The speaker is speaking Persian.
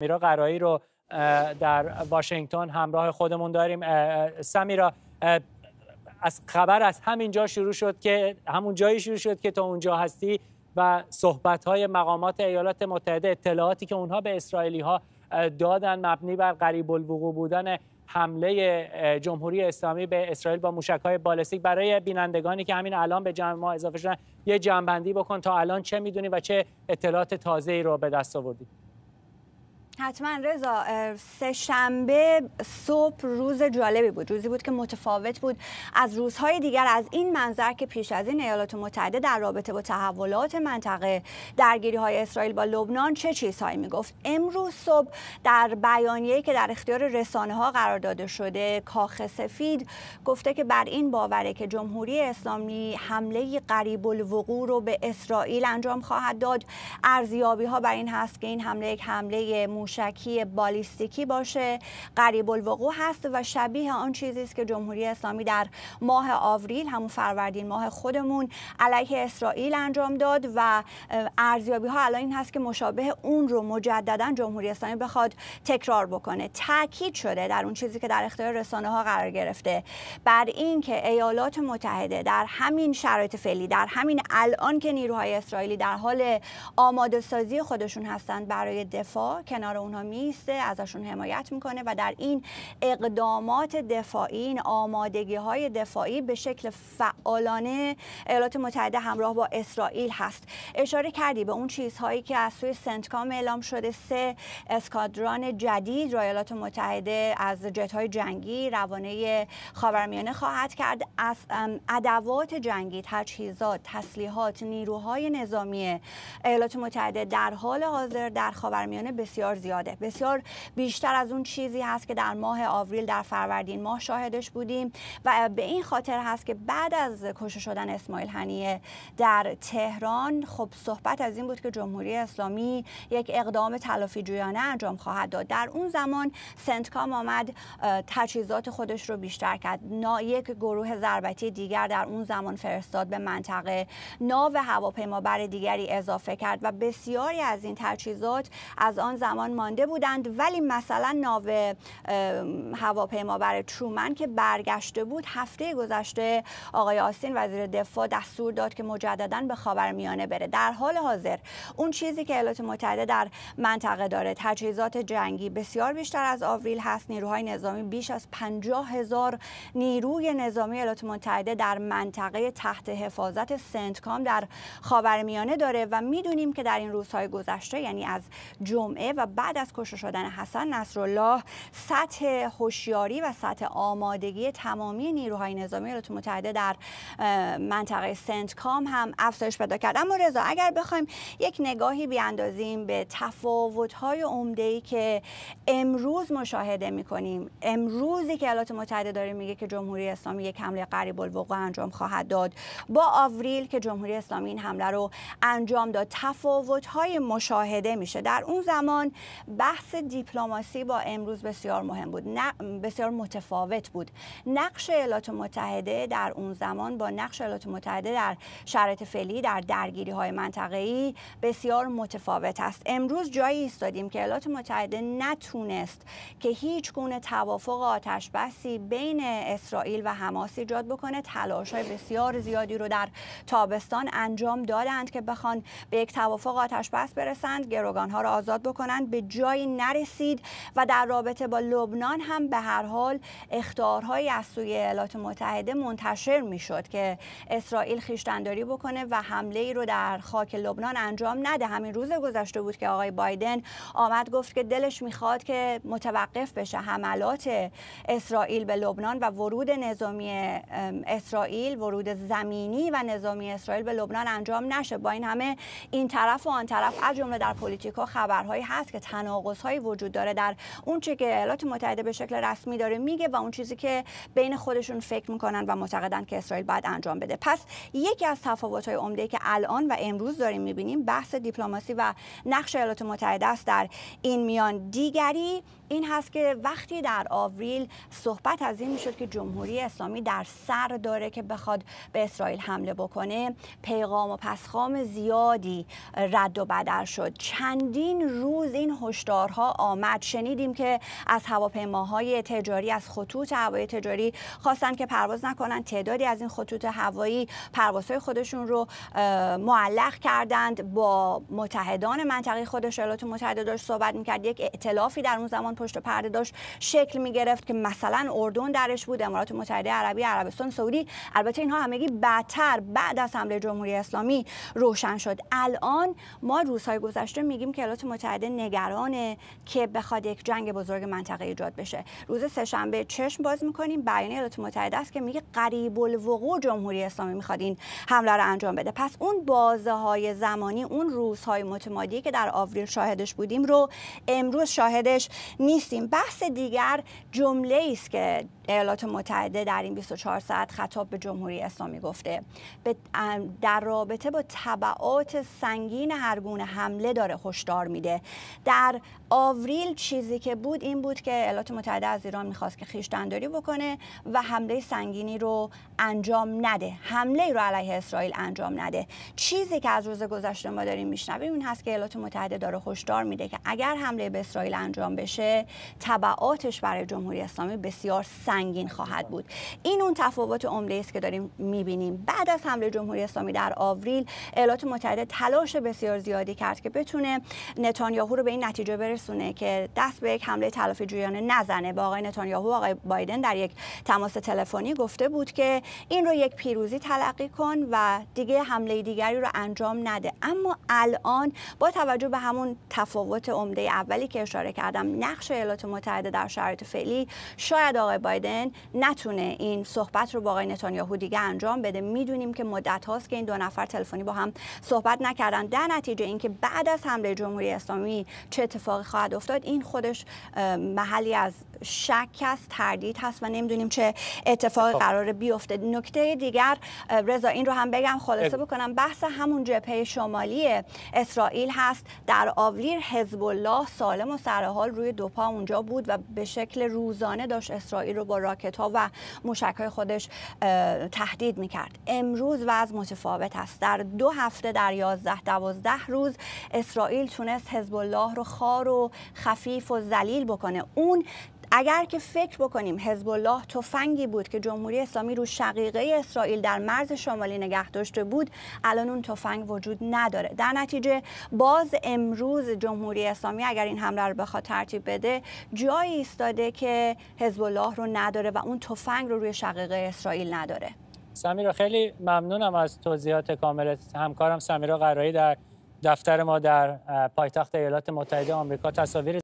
میرا قرایی رو در واشنگتن همراه خودمون داریم سمیرا از خبر از همینجا شروع شد که همون جایی شروع شد که تا اونجا هستی و صحبت های مقامات ایالات متحده اطلاعاتی که اونها به اسرائیلی ها دادن مبنی بر قریب الوقوع بودن حمله جمهوری اسلامی به اسرائیل با موشک های بالستیک برای بینندگانی که همین الان به جمع ما اضافه شدن یه جنبندی بکن تا الان چه میدونی و چه اطلاعات تازه ای رو به دست آوردید حتما رضا سه شنبه صبح روز جالبی بود روزی بود که متفاوت بود از روزهای دیگر از این منظر که پیش از این ایالات متحده در رابطه با تحولات منطقه درگیری های اسرائیل با لبنان چه چیزهایی میگفت امروز صبح در بیانیه‌ای که در اختیار رسانه ها قرار داده شده کاخ سفید گفته که بر این باوره که جمهوری اسلامی حمله قریب الوقوع رو به اسرائیل انجام خواهد داد ارزیابی ها بر این هست که این حمله یک حمله موشکی بالیستیکی باشه قریب الوقوع هست و شبیه آن چیزی است که جمهوری اسلامی در ماه آوریل همون فروردین ماه خودمون علیه اسرائیل انجام داد و ارزیابی ها الان این هست که مشابه اون رو مجددا جمهوری اسلامی بخواد تکرار بکنه تاکید شده در اون چیزی که در اختیار رسانه ها قرار گرفته بر اینکه ایالات متحده در همین شرایط فعلی در همین الان که نیروهای اسرائیلی در حال آماده سازی خودشون هستند برای دفاع کنار اونها میسته ازشون حمایت میکنه و در این اقدامات دفاعی این آمادگی های دفاعی به شکل فعالانه ایالات متحده همراه با اسرائیل هست اشاره کردی به اون چیزهایی که از سوی سنتکام اعلام شده سه اسکادران جدید را متحده از جت های جنگی روانه خاورمیانه خواهد کرد از ادوات جنگی تجهیزات تسلیحات نیروهای نظامی ایالات متحده در حال حاضر در خاورمیانه بسیار زیاد بسیار بیشتر از اون چیزی هست که در ماه آوریل در فروردین ماه شاهدش بودیم و به این خاطر هست که بعد از کشته شدن اسماعیل هنیه در تهران خب صحبت از این بود که جمهوری اسلامی یک اقدام تلافی جویانه انجام خواهد داد در اون زمان سنتکام آمد تجهیزات خودش رو بیشتر کرد نا یک گروه ضربتی دیگر در اون زمان فرستاد به منطقه ناو هواپیمابر دیگری اضافه کرد و بسیاری از این تجهیزات از آن زمان مانده بودند ولی مثلا ناو هواپیما برای ترومن که برگشته بود هفته گذشته آقای آستین وزیر دفاع دستور داد که مجددا به خاورمیانه بره در حال حاضر اون چیزی که ایالات متحده در منطقه داره تجهیزات جنگی بسیار بیشتر از آوریل هست نیروهای نظامی بیش از 50 هزار نیروی نظامی ایالات متحده در منطقه تحت حفاظت سنتکام در خاورمیانه داره و میدونیم که در این روزهای گذشته یعنی از جمعه و بعد از کشته شدن حسن نصرالله سطح هوشیاری و سطح آمادگی تمامی نیروهای نظامی ایالات متحده در منطقه سنت کام هم افزایش پیدا کرد اما رضا اگر بخوایم یک نگاهی بیاندازیم به تفاوت‌های عمده‌ای که امروز مشاهده می‌کنیم امروزی که ایالات متحده داره میگه که جمهوری اسلامی یک حمله قریب الوقوع انجام خواهد داد با آوریل که جمهوری اسلامی این حمله رو انجام داد تفاوت‌های مشاهده میشه در اون زمان بحث دیپلماسی با امروز بسیار مهم بود بسیار متفاوت بود نقش ایالات متحده در اون زمان با نقش ایالات متحده در شرایط فعلی در درگیری های منطقه ای بسیار متفاوت است امروز جایی ایستادیم که ایالات متحده نتونست که هیچ گونه توافق آتش بین اسرائیل و حماس ایجاد بکنه تلاش های بسیار زیادی رو در تابستان انجام دادند که بخوان به یک توافق آتش بس برسند گروگان ها رو آزاد بکنند به جایی نرسید و در رابطه با لبنان هم به هر حال اختارهایی از سوی ایالات متحده منتشر میشد که اسرائیل خیشتنداری بکنه و حمله ای رو در خاک لبنان انجام نده همین روز گذشته بود که آقای بایدن آمد گفت که دلش میخواد که متوقف بشه حملات اسرائیل به لبنان و ورود نظامی اسرائیل ورود زمینی و نظامی اسرائیل به لبنان انجام نشه با این همه این طرف و آن طرف از جمله در پلیتیکو خبرهایی هست که تناقض هایی وجود داره در اون چه که ایالات متحده به شکل رسمی داره میگه و اون چیزی که بین خودشون فکر میکنن و معتقدن که اسرائیل باید انجام بده پس یکی از تفاوت های عمده که الان و امروز داریم میبینیم بحث دیپلماسی و نقش ایالات متحده است در این میان دیگری این هست که وقتی در آوریل صحبت از این میشد که جمهوری اسلامی در سر داره که بخواد به اسرائیل حمله بکنه پیغام و پسخام زیادی رد و بدر شد چندین روز این هشدارها آمد شنیدیم که از هواپیماهای تجاری از خطوط هوایی تجاری خواستند که پرواز نکنند تعدادی از این خطوط هوایی پروازهای خودشون رو معلق کردند با متحدان منطقه خودش ایالات متحده داشت صحبت میکرد یک ائتلافی در اون زمان پشت پرده داشت شکل میگرفت که مثلا اردن درش بود امارات متحده عربی عربستان سعودی البته اینها همگی بدتر بعد از حمله جمهوری اسلامی روشن شد الان ما روزهای گذشته میگیم که ایالات متحده که بخواد یک جنگ بزرگ منطقه ایجاد بشه روز سهشنبه چشم باز میکنیم بیانیه ایالات متحده است که میگه قریب الوقوع جمهوری اسلامی میخواد این حمله رو انجام بده پس اون بازه های زمانی اون روزهای متمادی که در آوریل شاهدش بودیم رو امروز شاهدش نیستیم بحث دیگر جمله است که ایالات متحده در این 24 ساعت خطاب به جمهوری اسلامی گفته در رابطه با طبعات سنگین هر گونه حمله داره هشدار میده در آوریل چیزی که بود این بود که ایالات متحده از ایران میخواست که خیشتنداری بکنه و حمله سنگینی رو انجام نده حمله رو علیه اسرائیل انجام نده چیزی که از روز گذشته ما داریم میشنویم این هست که ایالات متحده داره هشدار میده که اگر حمله به اسرائیل انجام بشه تبعاتش برای جمهوری اسلامی بسیار سنگین سنگین خواهد بود این اون تفاوت عمده است که داریم میبینیم بعد از حمله جمهوری اسلامی در آوریل ایالات متحده تلاش بسیار زیادی کرد که بتونه نتانیاهو رو به این نتیجه برسونه که دست به یک حمله تلافی جویانه نزنه با آقای نتانیاهو آقای بایدن در یک تماس تلفنی گفته بود که این رو یک پیروزی تلقی کن و دیگه حمله دیگری رو انجام نده اما الان با توجه به همون تفاوت عمده اولی که اشاره کردم نقش ایالات متحده در شرایط فعلی شاید آقای بایدن بایدن نتونه این صحبت رو با آقای نتانیاهو دیگه انجام بده میدونیم که مدت هاست که این دو نفر تلفنی با هم صحبت نکردن در نتیجه اینکه بعد از حمله جمهوری اسلامی چه اتفاقی خواهد افتاد این خودش محلی از شک است تردید هست و نمیدونیم چه اتفاقی خب. قرار بیفته نکته دیگر رضا این رو هم بگم خلاصه بکنم بحث همون جبهه شمالی اسرائیل هست در آولیر حزب الله سالم و سرحال روی دو پا اونجا بود و به شکل روزانه داشت اسرائیل رو با راکت‌ها راکت و موشک های خودش تهدید میکرد امروز وضع متفاوت است در دو هفته در 11 12 روز اسرائیل تونست حزب الله رو خار و خفیف و ذلیل بکنه اون اگر که فکر بکنیم حزب الله تفنگی بود که جمهوری اسلامی رو شقیقه اسرائیل در مرز شمالی نگه داشته بود الان اون تفنگ وجود نداره در نتیجه باز امروز جمهوری اسلامی اگر این حمله رو بخواد ترتیب بده جایی ایستاده که حزب الله رو نداره و اون تفنگ رو روی شقیقه اسرائیل نداره سمیرا خیلی ممنونم از توضیحات کاملت همکارم سمیرا قرایی در دفتر ما در پایتخت ایالات متحده آمریکا تصاویر